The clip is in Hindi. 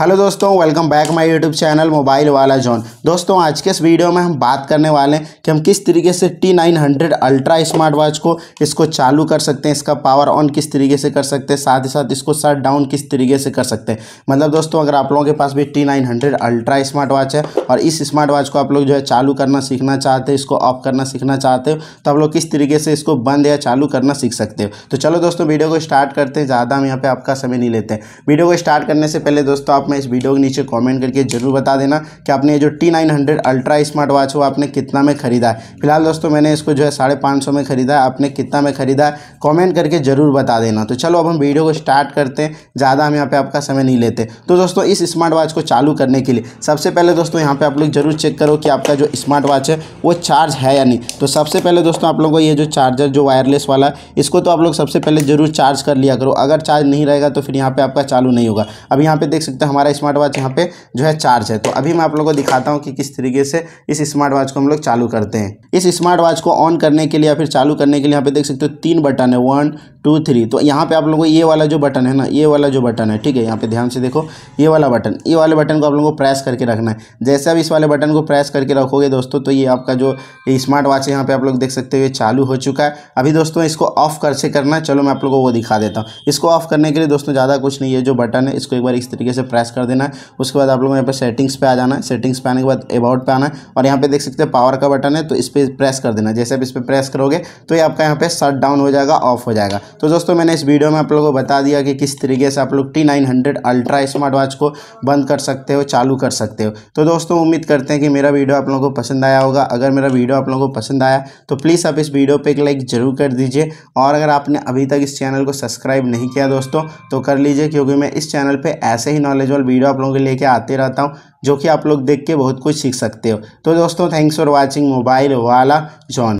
हेलो दोस्तों welcome back my YouTube channel mobile वाला जॉन दोस्तों आज के इस वीडियो में हम बात करने वाले हैं कि हम किस तरीके से T nine hundred ultra smart watch को इसको चालू कर सकते हैं इसका पावर ऑन किस तरीके से कर सकते हैं साथ ही साथ इसको शट डाउन किस तरीके से कर सकते हैं मतलब दोस्तों अगर आप लोगों के पास भी T nine hundred ultra smart watch है और इस स्मार्ट वॉच को आप लोग जो है चालू करना सीखना चाहते हो इसको ऑफ करना सीखना चाहते हो तो आप लोग किस तरीके से इसको बंद या चालू करना सीख सकते हो तो चलो दोस्तों वीडियो को स्टार्ट करते हैं ज़्यादा हम यहाँ पर आपका समय नहीं लेते हैं वीडियो को स्टार्ट करने से पहले दोस्तों आप आप मैं इस वीडियो के नीचे कमेंट करके ज़रूर बता देना कि आपने ये जो T nine hundred ultra smart watch हो आपने कितना में खरीदा है फिलहाल दोस्तों मैंने इसको जो है साढ़े पाँच सौ में खरीदा है आपने कितना में खरीदा है कॉमेंट करके ज़रूर बता देना तो चलो अब हम वीडियो को स्टार्ट करते हैं ज़्यादा हम यहाँ पर आपका समय नहीं लेते तो दोस्तों इस स्मार्ट वॉच को चालू करने के लिए सबसे पहले दोस्तों यहाँ पर आप लोग जरूर चेक करो कि आपका जो स्मार्ट वॉच है वो चार्ज है या नहीं तो सबसे पहले दोस्तों आप लोगों को ये जो चार्जर जो वायरलेस वाला इसको तो आप लोग सबसे पहले जरूर चार्ज कर लिया करो अगर चार्ज नहीं रहेगा तो फिर यहाँ पे आपका चालू नहीं होगा अब यहाँ पे देख सकते हैं हमारा स्मार्ट वॉच यहाँ पे जो है चार्ज है तो अभी मैं आप लोगों को दिखाता हूँ कि किस तरीके से इस स्मार्ट वॉच को हम लोग चालू करते हैं इस स्मार्ट वॉच को ऑन करने के लिए या फिर चालू करने के लिए यहाँ पे देख सकते हो तीन बटन है वन टू थ्री तो यहाँ पे आप लोगों को ये वाला जो बटन है ना ये वाला जो बटन है ठीक है यहाँ पे ध्यान से देखो ये वाला बटन ये वाले बटन को आप लोगों को प्रेस करके रखना है जैसे आप इस वाले बटन को प्रेस करके रखोगे दोस्तों तो ये आपका जो स्मार्ट वॉच है यहाँ पे आप लोग देख सकते हो ये चालू हो चुका है अभी दोस्तों इसको ऑफ कर से करना है चलो मैं आप लोगों को वो दिखा देता हूँ इसको ऑफ करने के लिए दोस्तों ज़्यादा कुछ नहीं है जो बटन है इसको एक बार इस तरीके से प्रेस डैश कर देना है उसके बाद आप लोग यहाँ पर सेटिंग्स पे आ जाना है सेटिंग्स पे आने के बाद अबाउट पे आना है और यहाँ पे देख सकते हैं पावर का बटन है तो इस पर प्रेस कर देना जैसे आप इस पर प्रेस करोगे तो ये आपका यहाँ पे शट डाउन हो जाएगा ऑफ हो जाएगा तो दोस्तों मैंने इस वीडियो में आप लोगों को बता दिया कि किस तरीके से आप लोग टी अल्ट्रा स्मार्ट वॉच को बंद कर सकते हो चालू कर सकते हो तो दोस्तों उम्मीद करते हैं कि मेरा वीडियो आप लोगों को पसंद आया होगा अगर मेरा वीडियो आप लोगों को पसंद आया तो प्लीज़ आप इस वीडियो पर एक लाइक ज़रूर कर दीजिए और अगर आपने अभी तक इस चैनल को सब्सक्राइब नहीं किया दोस्तों तो कर लीजिए क्योंकि मैं इस चैनल पर ऐसे ही नॉलेज यूजुअल वीडियो आप लोगों के लेके आते रहता हूँ जो कि आप लोग देख के बहुत कुछ सीख सकते हो तो दोस्तों थैंक्स फॉर वॉचिंग मोबाइल वाला जॉन